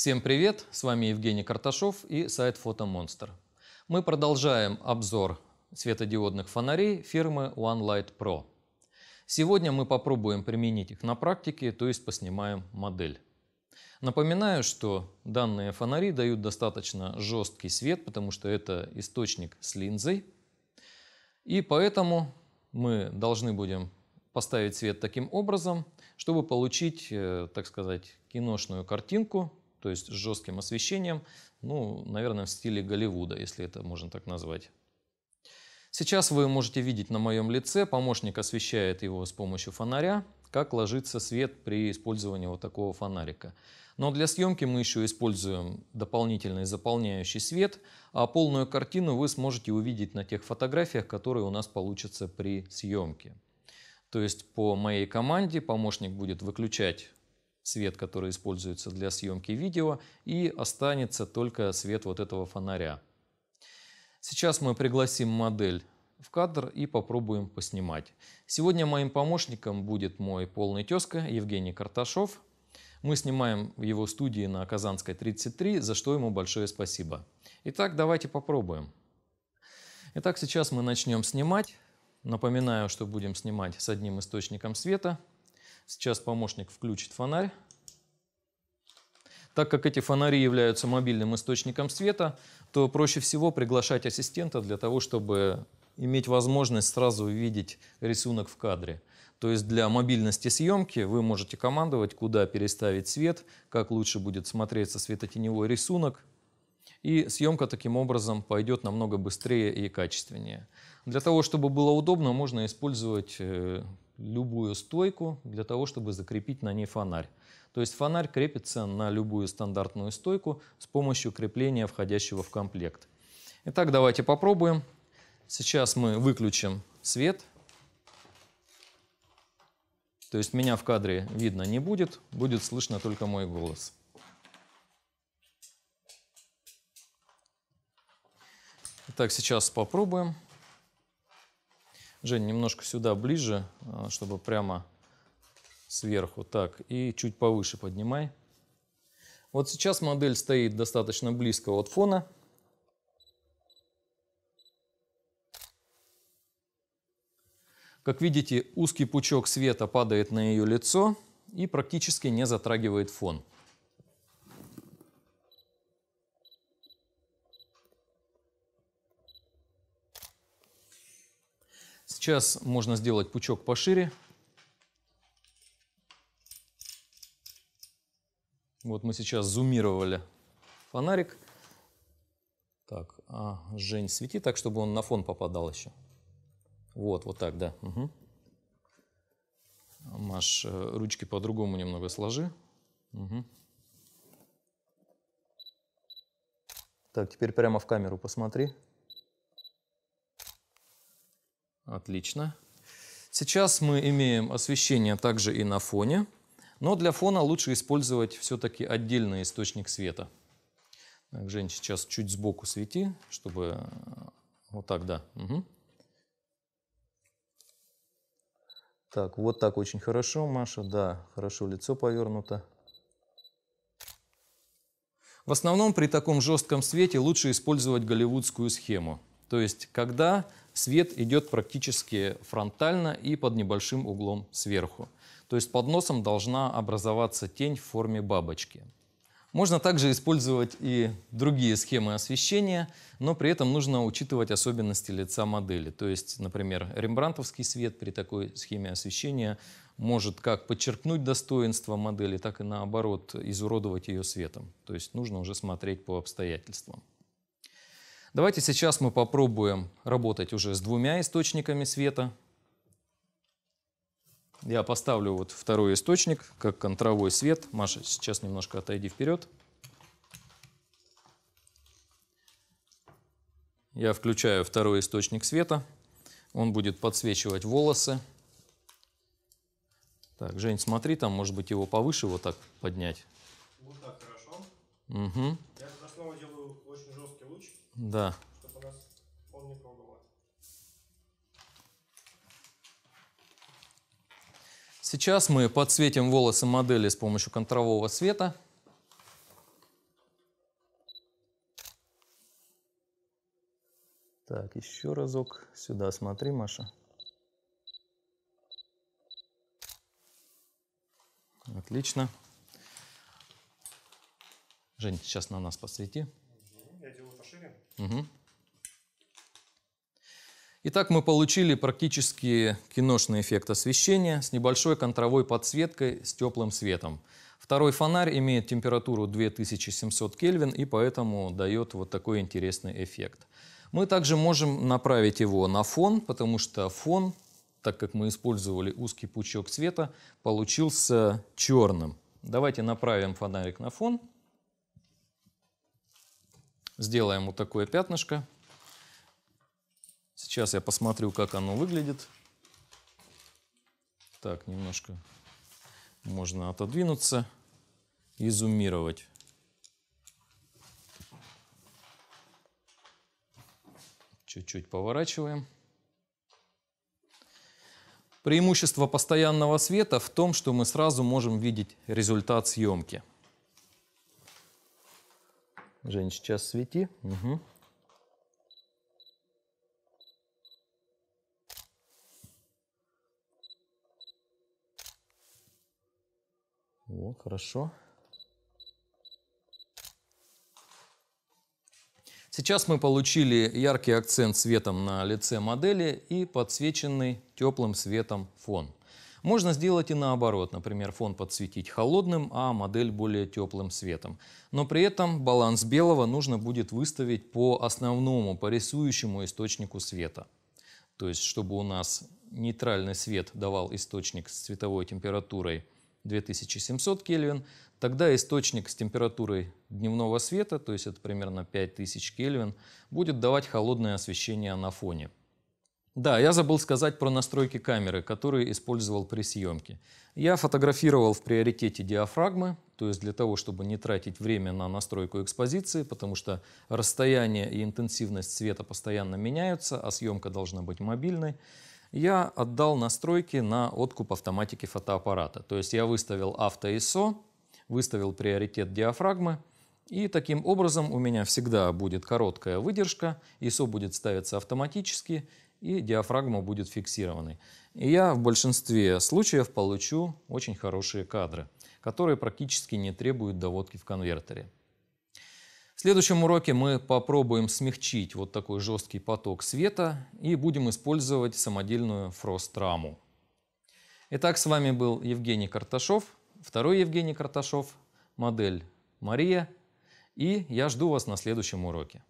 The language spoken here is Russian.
Всем привет! С вами Евгений Карташов и сайт «Фотомонстр». Мы продолжаем обзор светодиодных фонарей фирмы One Light Pro. Сегодня мы попробуем применить их на практике, то есть поснимаем модель. Напоминаю, что данные фонари дают достаточно жесткий свет, потому что это источник с линзой. И поэтому мы должны будем поставить свет таким образом, чтобы получить, э, так сказать, киношную картинку, то есть с жестким освещением, ну, наверное, в стиле Голливуда, если это можно так назвать. Сейчас вы можете видеть на моем лице, помощник освещает его с помощью фонаря, как ложится свет при использовании вот такого фонарика. Но для съемки мы еще используем дополнительный заполняющий свет, а полную картину вы сможете увидеть на тех фотографиях, которые у нас получатся при съемке. То есть по моей команде помощник будет выключать свет, который используется для съемки видео, и останется только свет вот этого фонаря. Сейчас мы пригласим модель в кадр и попробуем поснимать. Сегодня моим помощником будет мой полный тезка Евгений Карташов. Мы снимаем в его студии на Казанской 33, за что ему большое спасибо. Итак, давайте попробуем. Итак, сейчас мы начнем снимать. Напоминаю, что будем снимать с одним источником света – Сейчас помощник включит фонарь. Так как эти фонари являются мобильным источником света, то проще всего приглашать ассистента для того, чтобы иметь возможность сразу увидеть рисунок в кадре. То есть для мобильности съемки вы можете командовать, куда переставить свет, как лучше будет смотреться светотеневой рисунок. И съемка таким образом пойдет намного быстрее и качественнее. Для того, чтобы было удобно, можно использовать э, любую стойку для того, чтобы закрепить на ней фонарь. То есть фонарь крепится на любую стандартную стойку с помощью крепления, входящего в комплект. Итак, давайте попробуем. Сейчас мы выключим свет. То есть меня в кадре видно не будет, будет слышно только мой голос. Итак, сейчас попробуем. Жень, немножко сюда ближе, а, чтобы прямо сверху. Так, и чуть повыше поднимай. Вот сейчас модель стоит достаточно близко от фона. Как видите, узкий пучок света падает на ее лицо и практически не затрагивает фон. Сейчас можно сделать пучок пошире. Вот мы сейчас зумировали фонарик. Так, а, Жень, свети так, чтобы он на фон попадал еще. Вот, вот так, да. Угу. Маш, э, ручки по-другому немного сложи. Угу. Так, теперь прямо в камеру посмотри. Отлично. Сейчас мы имеем освещение также и на фоне, но для фона лучше использовать все-таки отдельный источник света. Так, Жень, сейчас чуть сбоку свети, чтобы э, вот так, да. Угу. Так, вот так очень хорошо, Маша, да, хорошо лицо повернуто. В основном при таком жестком свете лучше использовать голливудскую схему. То есть, когда свет идет практически фронтально и под небольшим углом сверху. То есть под носом должна образоваться тень в форме бабочки. Можно также использовать и другие схемы освещения, но при этом нужно учитывать особенности лица модели. То есть, например, рембрантовский свет при такой схеме освещения может как подчеркнуть достоинство модели, так и наоборот изуродовать ее светом. То есть нужно уже смотреть по обстоятельствам. Давайте сейчас мы попробуем работать уже с двумя источниками света. Я поставлю вот второй источник, как контровой свет. Маша, сейчас немножко отойди вперед. Я включаю второй источник света. Он будет подсвечивать волосы. Так, Жень, смотри, там, может быть, его повыше вот так поднять. Вот так хорошо. Угу. Я основу делаю очень жесткий. Да. Чтобы нас он не пробовал. Сейчас мы подсветим волосы модели с помощью контрового света. Так, еще разок. Сюда смотри, Маша. Отлично. Жень, сейчас на нас посвети расширим. Угу. Итак, мы получили практически киношный эффект освещения с небольшой контровой подсветкой с теплым светом. Второй фонарь имеет температуру 2700 Кельвин и поэтому дает вот такой интересный эффект. Мы также можем направить его на фон, потому что фон, так как мы использовали узкий пучок света, получился черным. Давайте направим фонарик на фон. Сделаем вот такое пятнышко. Сейчас я посмотрю, как оно выглядит. Так, немножко можно отодвинуться и зумировать. Чуть-чуть поворачиваем. Преимущество постоянного света в том, что мы сразу можем видеть результат съемки. Жень, сейчас свети. Угу. О, хорошо. Сейчас мы получили яркий акцент светом на лице модели и подсвеченный теплым светом фон. Можно сделать и наоборот, например, фон подсветить холодным, а модель более теплым светом. Но при этом баланс белого нужно будет выставить по основному, по рисующему источнику света. То есть, чтобы у нас нейтральный свет давал источник с цветовой температурой 2700 Кельвин, тогда источник с температурой дневного света, то есть это примерно 5000 Кельвин, будет давать холодное освещение на фоне – да, я забыл сказать про настройки камеры, которые использовал при съемке. Я фотографировал в приоритете диафрагмы, то есть для того, чтобы не тратить время на настройку экспозиции, потому что расстояние и интенсивность света постоянно меняются, а съемка должна быть мобильной. Я отдал настройки на откуп автоматики фотоаппарата. То есть я выставил авто ISO, выставил приоритет диафрагмы, и таким образом у меня всегда будет короткая выдержка, ISO будет ставиться автоматически, и диафрагма будет фиксированной. И я в большинстве случаев получу очень хорошие кадры, которые практически не требуют доводки в конвертере. В следующем уроке мы попробуем смягчить вот такой жесткий поток света и будем использовать самодельную фрост-раму. Итак, с вами был Евгений Карташов, второй Евгений Карташов, модель Мария, и я жду вас на следующем уроке.